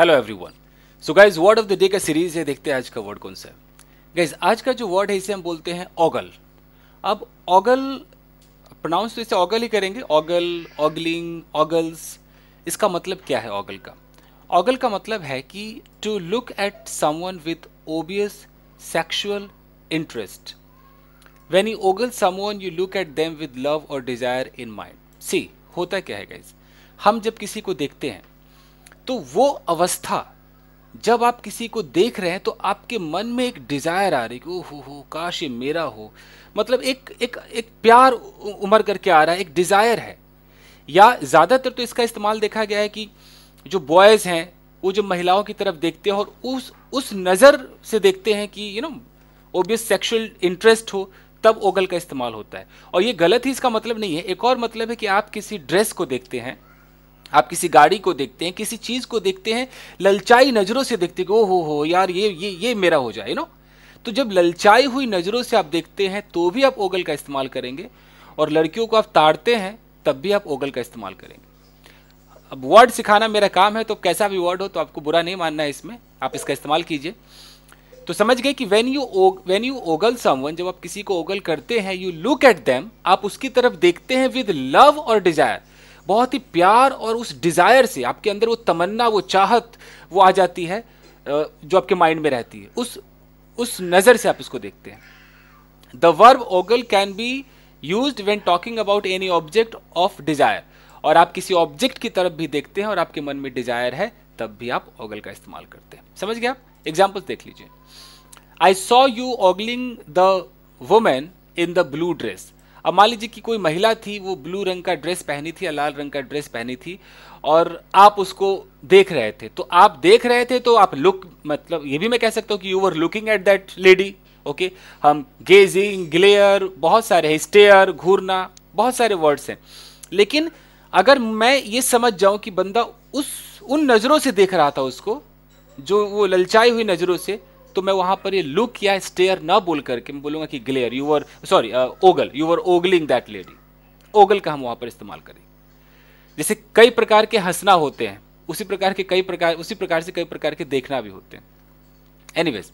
Hello everyone so guys word of the day का series है देखते हैं आज का वर्ड कौन सा है गाइस आज का जो वर्ड है इसे हम बोलते हैं ऑगल अब ऑगल प्रोनाउंस तो इसे ऑगल ही करेंगे ऑगल ऑगलिंग ऑगल्स इसका मतलब क्या है ऑगल का ऑगल का मतलब है कि to look at someone with obvious sexual interest when you ogle someone you look at them with love और डिजायर इन माइंड सी होता क्या है गाइज हम जब किसी को देखते हैं तो वो अवस्था जब आप किसी को देख रहे हैं तो आपके मन में एक डिज़ायर आ रही है कि ओह हो हो काश ये मेरा हो मतलब एक एक एक प्यार उमर करके आ रहा है एक डिज़ायर है या ज़्यादातर तो इसका इस्तेमाल देखा गया है कि जो बॉयज़ हैं वो जो महिलाओं की तरफ देखते हैं और उस उस नज़र से देखते हैं कि you know obvious sexual interest हो तब ओगल का इस्तेमाल होता है और ये गलत ही इसका मतलब नहीं है एक और मतलब है कि आप किसी ड्रेस को देखते हैं आप किसी गाड़ी को देखते हैं किसी चीज को देखते हैं ललचाई नजरों से देखते हैं ओ हो हो यार ये ये ये मेरा हो जाए नो तो जब ललचाई हुई नजरों से आप देखते हैं तो भी आप ओगल का इस्तेमाल करेंगे और लड़कियों को आप ताड़ते हैं तब भी आप ओगल का इस्तेमाल करेंगे अब वर्ड सिखाना मेरा काम है तो कैसा भी वर्ड हो तो आपको बुरा नहीं मानना है इसमें आप इसका इस्तेमाल कीजिए तो समझ गए कि when you when you ogle someone जब आप किसी को ओगल करते हैं यू लुक एट देम आप उसकी तरफ देखते हैं विद लव और डिजायर बहुत ही प्यार और उस डिज़ायर से आपके अंदर वो तमन्ना वो चाहत वो आ जाती है जो आपके माइंड में रहती है उस उस नज़र से आप इसको देखते हैं the verb ogle can be use when talking about any object of desire और आप किसी ऑब्जेक्ट की तरफ भी देखते हैं और आपके मन में डिज़ायर है तब भी आप ओगल का इस्तेमाल करते हैं समझ गए आप एग्जाम्पल्स देख लीजिए I saw you ogling the women in the blue dress अब मान लीजिए कि कोई महिला थी वो ब्लू रंग का ड्रेस पहनी थी या लाल रंग का ड्रेस पहनी थी और आप उसको देख रहे थे तो आप देख रहे थे तो आप लुक मतलब ये भी मैं कह सकता हूँ कि you were looking at that lady okay hmm gazing glare बहुत सारे स्टेयर घूरना बहुत सारे वर्ड्स हैं लेकिन अगर मैं ये समझ जाऊं कि बंदा उस उन नज़रों से देख रहा था उसको जो वो ललचाई हुई नज़रों से तो मैं वहां पर ये लुक या स्टेयर ना बोल करके मैं बोलूंगा कि glare you were sorry ogle you were ogling that lady ogle का हम वहां पर इस्तेमाल करें जैसे कई प्रकार के हंसना होते हैं उसी प्रकार के कई प्रकार उसी प्रकार से कई प्रकार के देखना भी होते हैं एनीवेज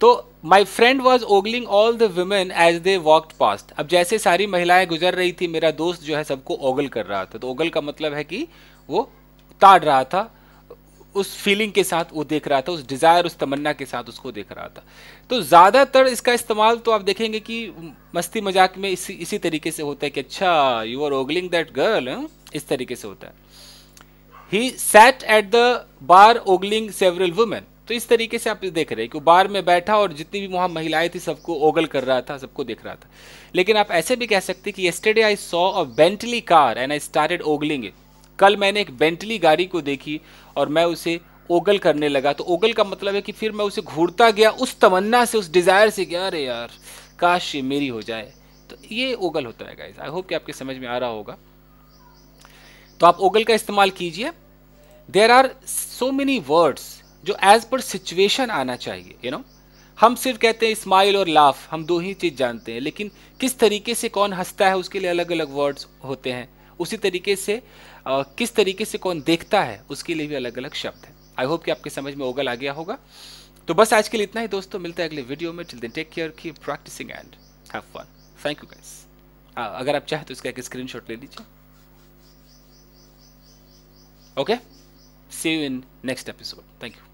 तो my friend was ogling all the women as they walk past अब जैसे सारी महिलाएं गुजर रही थी मेरा दोस्त जो है सबको ओगल कर रहा था तो ओगल का मतलब है कि वो ताड़ रहा था उस फीलिंग के साथ वो देख रहा था उस डिज़ायर उस तमन्ना के साथ उसको देख रहा था तो ज़्यादातर इसका इस्तेमाल तो आप देखेंगे कि मस्ती मजाक में इसी इसी तरीके से होता है कि अच्छा you are ogling that girl इस तरीके से होता है ही sat at the bar ogling several women तो इस तरीके से आप देख रहे हैं कि बार में बैठा और जितनी भी वहाँ महिलाएं थी सबको ओगल कर रहा था सबको देख रहा था लेकिन आप ऐसे भी कह सकते कि yesterday I saw a Bentley car and I started ogling it कल मैंने एक बेंटली गाड़ी को देखी और मैं उसे ओगल करने लगा तो ओगल का मतलब है कि फिर मैं उसे घूरता गया उस तमन्ना से उस डिज़ायर से गया अरे यार काश ये मेरी हो जाए तो ये ओगल होता है गाइज आई होप कि आपके समझ में आ रहा होगा तो आप ओगल का इस्तेमाल कीजिए there are so many words जो एज पर सिचुएशन आना चाहिए यू you नो know? हम सिर्फ कहते हैं स्माइल और लाफ हम दो ही चीज़ जानते हैं लेकिन किस तरीके से कौन हंसता है उसके लिए अलग अलग वर्ड्स होते हैं उसी तरीके से आ, किस तरीके से कौन देखता है उसके लिए भी अलग अलग शब्द है आई होप कि आपके समझ में ओगल आ गया होगा तो बस आज के लिए इतना ही दोस्तों मिलते हैं अगले वीडियो में till then take care keep practising and have fun thank you guys अगर आप चाहें तो इसका एक स्क्रीन ले लीजिए okay see you in next episode thank you